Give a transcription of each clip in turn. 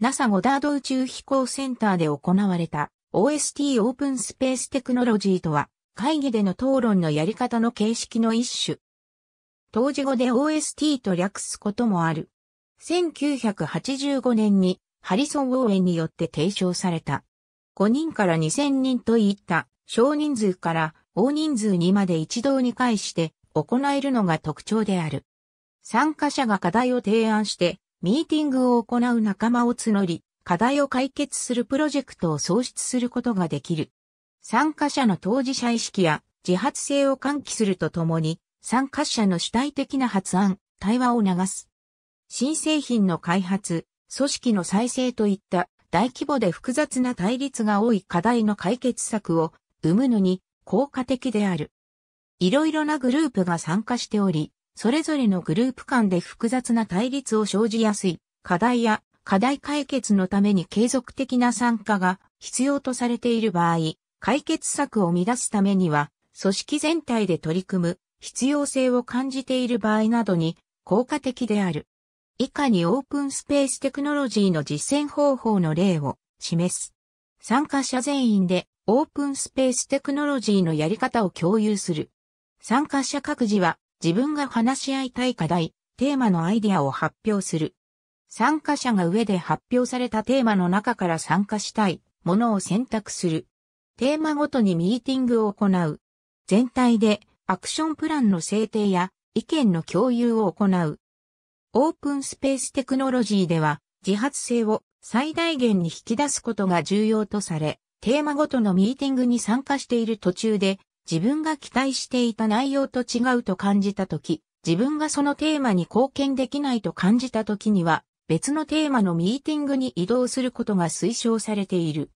NASA ゴダード宇宙飛行センターで行われた OST オープンスペーステクノロジーとは会議での討論のやり方の形式の一種。当時語で OST と略すこともある。1985年にハリソン・ウォーエンによって提唱された。5人から2000人といった少人数から大人数にまで一堂に会して行えるのが特徴である。参加者が課題を提案してミーティングを行う仲間を募り、課題を解決するプロジェクトを創出することができる。参加者の当事者意識や自発性を喚起するとともに、参加者の主体的な発案、対話を流す。新製品の開発、組織の再生といった大規模で複雑な対立が多い課題の解決策を生むのに効果的である。いろいろなグループが参加しており、それぞれのグループ間で複雑な対立を生じやすい課題や課題解決のために継続的な参加が必要とされている場合、解決策を乱すためには、組織全体で取り組む必要性を感じている場合などに効果的である。以下にオープンスペーステクノロジーの実践方法の例を示す。参加者全員でオープンスペーステクノロジーのやり方を共有する。参加者各自は自分が話し合いたい課題、テーマのアイディアを発表する。参加者が上で発表されたテーマの中から参加したいものを選択する。テーマごとにミーティングを行う。全体でアクションプランの制定や意見の共有を行う。オープンスペーステクノロジーでは自発性を最大限に引き出すことが重要とされ、テーマごとのミーティングに参加している途中で自分が期待していた内容と違うと感じたとき、自分がそのテーマに貢献できないと感じたときには、別のテーマのミーティングに移動することが推奨されている。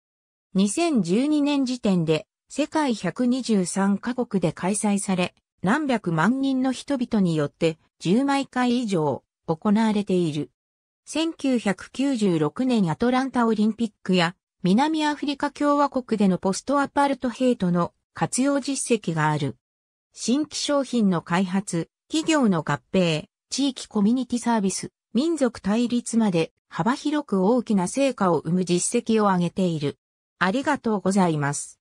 2012年時点で世界123カ国で開催され、何百万人の人々によって10万回以上行われている。1996年アトランタオリンピックや南アフリカ共和国でのポストアパルトヘイトの活用実績がある。新規商品の開発、企業の合併、地域コミュニティサービス、民族対立まで幅広く大きな成果を生む実績を挙げている。ありがとうございます。